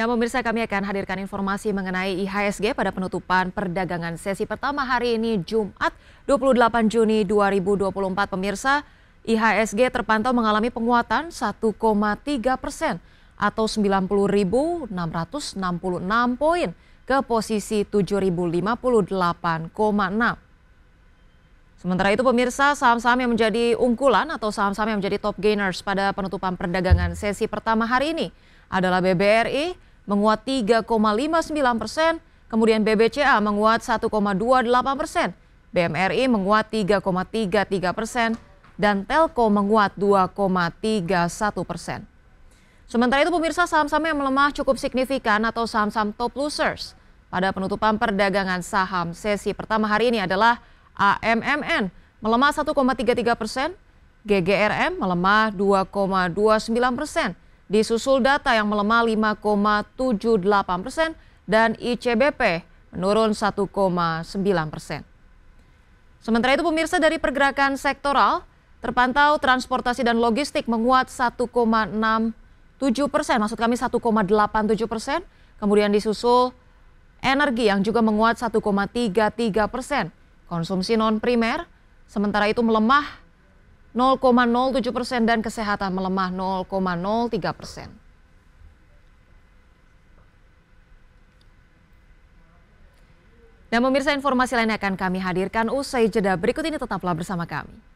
Nah pemirsa kami akan hadirkan informasi mengenai IHSG pada penutupan perdagangan sesi pertama hari ini Jumat 28 Juni 2024 pemirsa. IHSG terpantau mengalami penguatan 1,3 persen atau 90.666 poin ke posisi 7.058,6. Sementara itu pemirsa, saham-saham yang menjadi unggulan atau saham-saham yang menjadi top gainers pada penutupan perdagangan sesi pertama hari ini adalah BBRI, menguat 3,59 persen, kemudian BBCA menguat 1,28 persen, BMRI menguat 3,33 persen, dan Telkom menguat 2,31 persen. Sementara itu pemirsa saham-saham yang melemah cukup signifikan atau saham-saham top losers pada penutupan perdagangan saham sesi pertama hari ini adalah AMMN melemah 1,33 persen, GGRM melemah 2,29 persen, disusul data yang melemah 5,78 persen dan ICBP menurun 1,9 persen. Sementara itu pemirsa dari pergerakan sektoral, terpantau transportasi dan logistik menguat 1,67 persen, maksud kami 1,87 persen, kemudian disusul energi yang juga menguat 1,33 persen, konsumsi non primer, sementara itu melemah 0,07 persen dan kesehatan melemah 0,03 persen. Dan pemirsa informasi lain akan kami hadirkan usai jeda berikut ini tetaplah bersama kami.